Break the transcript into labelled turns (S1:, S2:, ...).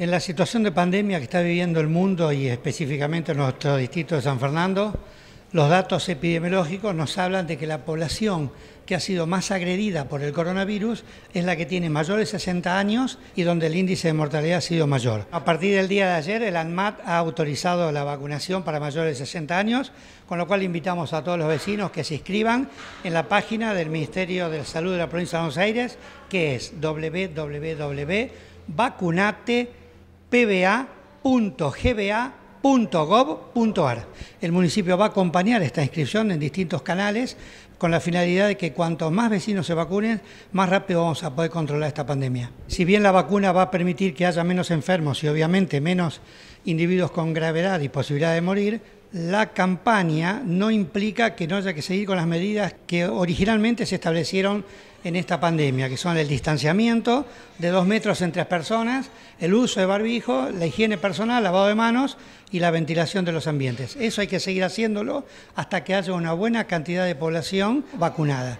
S1: En la situación de pandemia que está viviendo el mundo y específicamente nuestro distrito de San Fernando, los datos epidemiológicos nos hablan de que la población que ha sido más agredida por el coronavirus es la que tiene mayores 60 años y donde el índice de mortalidad ha sido mayor. A partir del día de ayer, el ANMAT ha autorizado la vacunación para mayores de 60 años, con lo cual invitamos a todos los vecinos que se inscriban en la página del Ministerio de Salud de la Provincia de Buenos Aires, que es www.vacunate.com pba.gba.gov.ar. El municipio va a acompañar esta inscripción en distintos canales con la finalidad de que cuanto más vecinos se vacunen, más rápido vamos a poder controlar esta pandemia. Si bien la vacuna va a permitir que haya menos enfermos y obviamente menos individuos con gravedad y posibilidad de morir, la campaña no implica que no haya que seguir con las medidas que originalmente se establecieron en esta pandemia, que son el distanciamiento de dos metros entre las personas, el uso de barbijo, la higiene personal, lavado de manos y la ventilación de los ambientes. Eso hay que seguir haciéndolo hasta que haya una buena cantidad de población vacunada.